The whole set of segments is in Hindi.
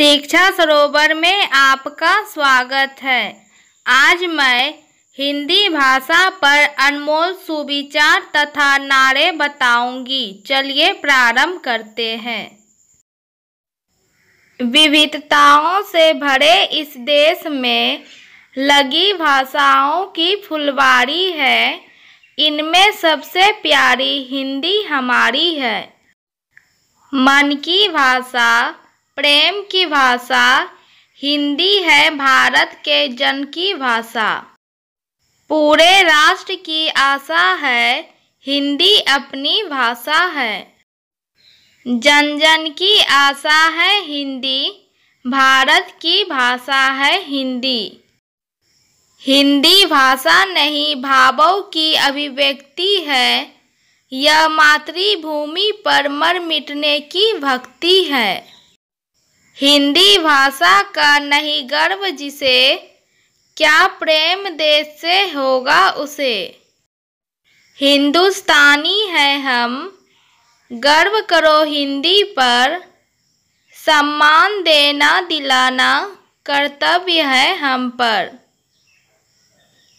शिक्षा सरोवर में आपका स्वागत है आज मैं हिंदी भाषा पर अनमोल सुविचार तथा नारे बताऊंगी चलिए प्रारंभ करते हैं विविधताओं से भरे इस देश में लगी भाषाओं की फुलवारी है इनमें सबसे प्यारी हिंदी हमारी है मन की भाषा प्रेम की भाषा हिंदी है भारत के जन की भाषा पूरे राष्ट्र की आशा है हिंदी अपनी भाषा है जन जन की आशा है हिंदी भारत की भाषा है हिंदी हिंदी भाषा नहीं भावों की अभिव्यक्ति है यह मातृभूमि पर मर मिटने की भक्ति है हिंदी भाषा का नहीं गर्व जिसे क्या प्रेम देश से होगा उसे हिंदुस्तानी है हम गर्व करो हिंदी पर सम्मान देना दिलाना कर्तव्य है हम पर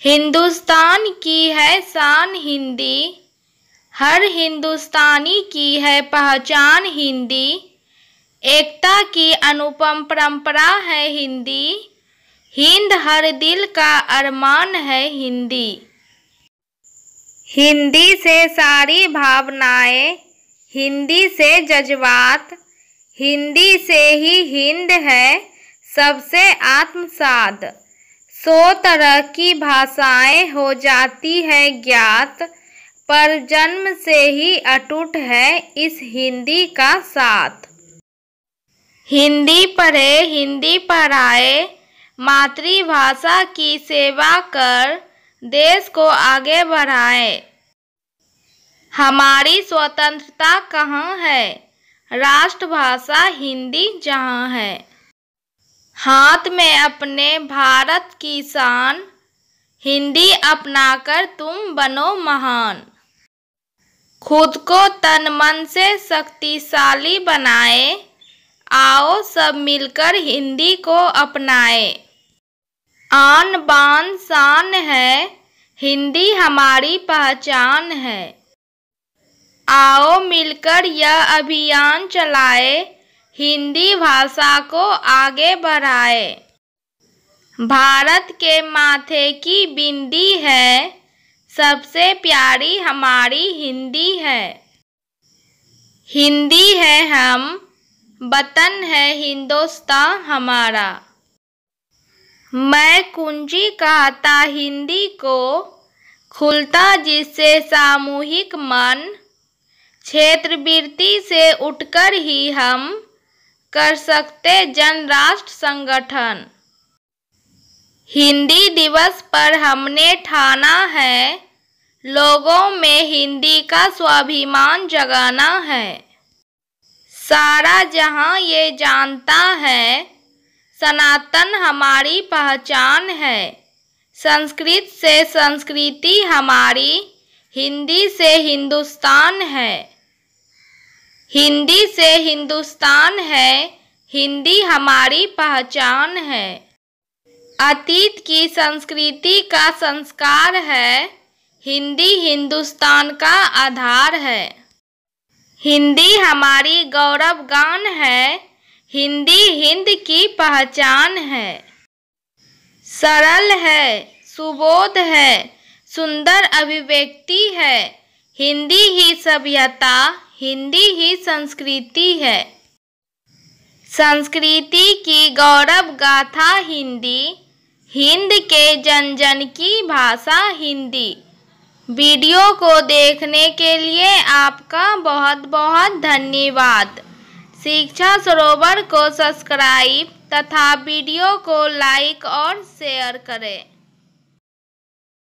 हिंदुस्तान की है शान हिंदी हर हिंदुस्तानी की है पहचान हिंदी एकता की अनुपम परंपरा है हिंदी हिंद हर दिल का अरमान है हिंदी हिंदी से सारी भावनाएं हिंदी से जज्बात हिंदी से ही हिंद है सबसे आत्मसाद सौ तरह की भाषाएं हो जाती है ज्ञात पर जन्म से ही अटूट है इस हिंदी का साथ हिंदी पढ़े हिंदी पढ़ाए मातृभाषा की सेवा कर देश को आगे बढ़ाए हमारी स्वतंत्रता कहाँ है राष्ट्रभाषा हिंदी जहाँ है हाथ में अपने भारत की शान हिंदी अपनाकर तुम बनो महान खुद को तन मन से शक्तिशाली बनाए आओ सब मिलकर हिंदी को अपनाएं। आन बान शान है हिंदी हमारी पहचान है आओ मिलकर यह अभियान चलाए हिंदी भाषा को आगे बढ़ाए भारत के माथे की बिंदी है सबसे प्यारी हमारी हिंदी है हिंदी है हम वतन है हिंदोस्तां हमारा मैं कुंजी कहता हिंदी को खुलता जिससे सामूहिक मन क्षेत्रवृत्ति से उठकर ही हम कर सकते जनराष्ट्र संगठन हिंदी दिवस पर हमने ठाना है लोगों में हिंदी का स्वाभिमान जगाना है सारा जहां ये जानता है सनातन हमारी पहचान है संस्कृत से संस्कृति हमारी हिंदी से हिंदुस्तान है हिंदी से हिंदुस्तान है हिंदी हमारी पहचान है अतीत की संस्कृति का संस्कार है हिंदी हिंदुस्तान का आधार है हिंदी हमारी गौरव गान है हिंदी हिंद की पहचान है सरल है सुबोध है सुंदर अभिव्यक्ति है हिंदी ही सभ्यता हिंदी ही संस्कृति है संस्कृति की गौरव गाथा हिंदी हिंद के जन जन की भाषा हिंदी वीडियो को देखने के लिए आपका बहुत बहुत धन्यवाद शिक्षा सरोवर को सब्सक्राइब तथा वीडियो को लाइक और शेयर करें